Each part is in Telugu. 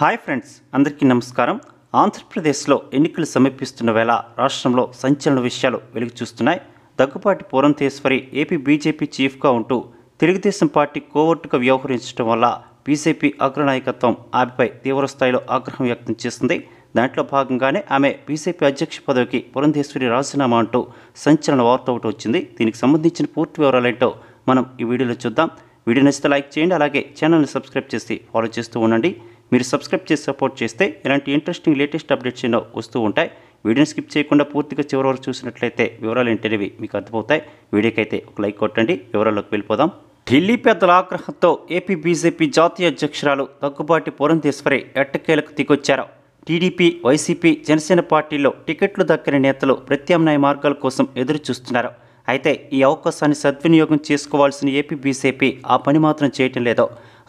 హాయ్ ఫ్రెండ్స్ అందరికీ నమస్కారం ఆంధ్రప్రదేశ్లో ఎన్నికలు సమీపిస్తున్న వేళ రాష్ట్రంలో సంచలన విషయాలు వెలుగు చూస్తున్నాయి దగ్గుపాటి పూరంతేశ్వరి ఏపీ బీజేపీ చీఫ్గా ఉంటూ తెలుగుదేశం పార్టీ కోవర్టుగా వ్యవహరించడం వల్ల బీజేపీ అగ్రనాయకత్వం ఆమెపై తీవ్రస్థాయిలో ఆగ్రహం వ్యక్తం చేసింది దాంట్లో భాగంగానే ఆమె బీజేపీ అధ్యక్ష పదవికి పురంధేశ్వరి రాజీనామా అంటూ సంచలన వార్త ఒకటి వచ్చింది దీనికి సంబంధించిన పూర్తి వివరాలేంటో మనం ఈ వీడియోలో చూద్దాం వీడియో నచ్చితే లైక్ చేయండి అలాగే ఛానల్ని సబ్స్క్రైబ్ చేసి ఫాలో చేస్తూ ఉండండి మీరు సబ్స్క్రైబ్ చేసి సపోర్ట్ చేస్తే ఇలాంటి ఇంట్రెస్టింగ్ లేటెస్ట్ అప్డేట్స్ ఎన్నో వస్తూ ఉంటాయి వీడియోని స్కిప్ చేయకుండా పూర్తిగా చివరి వరకు చూసినట్లయితే వివరాలు ఏంటనేవి మీకు అర్థమవుతాయి వీడియోకైతే ఒక లైక్ కొట్టండి వివరాల్లోకి వెళ్ళిపోదాం ఢిల్లీ పెద్దల ఆగ్రహంతో ఏపీ బీజేపీ జాతీయ అధ్యక్షురాలు తగ్గుబాటి పురంధేశ్వరి ఎట్టకేలకు దిగొచ్చారు టీడీపీ వైసీపీ జనసేన పార్టీల్లో టికెట్లు దక్కని నేతలు ప్రత్యామ్నాయ మార్గాల కోసం ఎదురు చూస్తున్నారు అయితే ఈ అవకాశాన్ని సద్వినియోగం చేసుకోవాల్సిన ఏపీ బీసీపీ ఆ పని మాత్రం చేయటం లేదో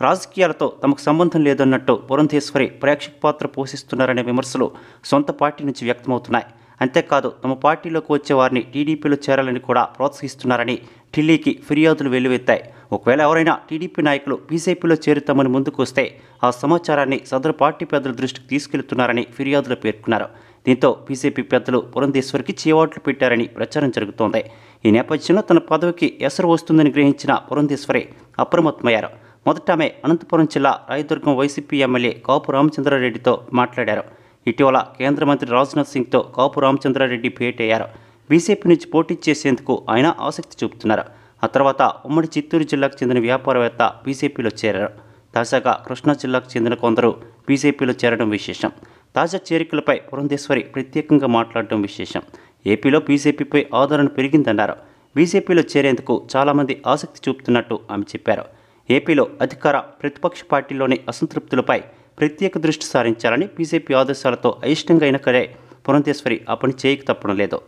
రాజకీయాలతో తమకు సంబంధం లేదన్నట్టు పురంధేశ్వరి ప్రేక్షక పాత్ర పోషిస్తున్నారనే విమర్శలు సొంత పార్టీ నుంచి వ్యక్తమవుతున్నాయి అంతేకాదు తమ పార్టీలోకి వచ్చే వారిని టీడీపీలో చేరాలని కూడా ప్రోత్సహిస్తున్నారని ఢిల్లీకి ఫిర్యాదులు వెల్లువెత్తాయి ఒకవేళ ఎవరైనా టీడీపీ నాయకులు బీజేపీలో చేరుతామని ముందుకు వస్తే ఆ సమాచారాన్ని సదరు పార్టీ పెద్దల దృష్టికి తీసుకెళ్తున్నారని ఫిర్యాదులు పేర్కొన్నారు దీంతో బీజేపీ పెద్దలు పురంధేశ్వరికి చేవాట్లు పెట్టారని ప్రచారం జరుగుతోంది ఈ నేపథ్యంలో తన పదవికి ఎసరు వస్తుందని గ్రహించిన పురంధేశ్వరి అప్రమత్తమయ్యారు మొదట ఆమె అనంతపురం జిల్లా రాయదుర్గం వైసీపీ ఎమ్మెల్యే కాపు రామచంద్రారెడ్డితో మాట్లాడారు ఇటీవల కేంద్ర మంత్రి రాజ్నాథ్ సింగ్తో కాపు రామచంద్రారెడ్డి అయ్యారు బీజేపీ నుంచి పోటీ చేసేందుకు ఆయన ఆసక్తి చూపుతున్నారు ఆ తర్వాత ఉమ్మడి చిత్తూరు జిల్లాకు చెందిన వ్యాపారవేత్త బీజేపీలో చేరారు తాజాగా కృష్ణా జిల్లాకు చెందిన కొందరు బీజేపీలో చేరడం విశేషం తాజా చేరికలపై పురంధేశ్వరి ప్రత్యేకంగా మాట్లాడటం విశేషం ఏపీలో బీజేపీపై ఆదరణ పెరిగిందన్నారు బీజేపీలో చేరేందుకు చాలామంది ఆసక్తి చూపుతున్నట్టు ఆమె చెప్పారు ఏపీలో అధికార ప్రతిపక్ష పార్టీలోని అసంతృప్తులపై ప్రత్యేక దృష్టి సారించాలని బీజేపీ ఆదేశాలతో అయిష్టంగా అయిన కరే పురంధేశ్వరి ఆ పని చేయక తప్పడం లేదు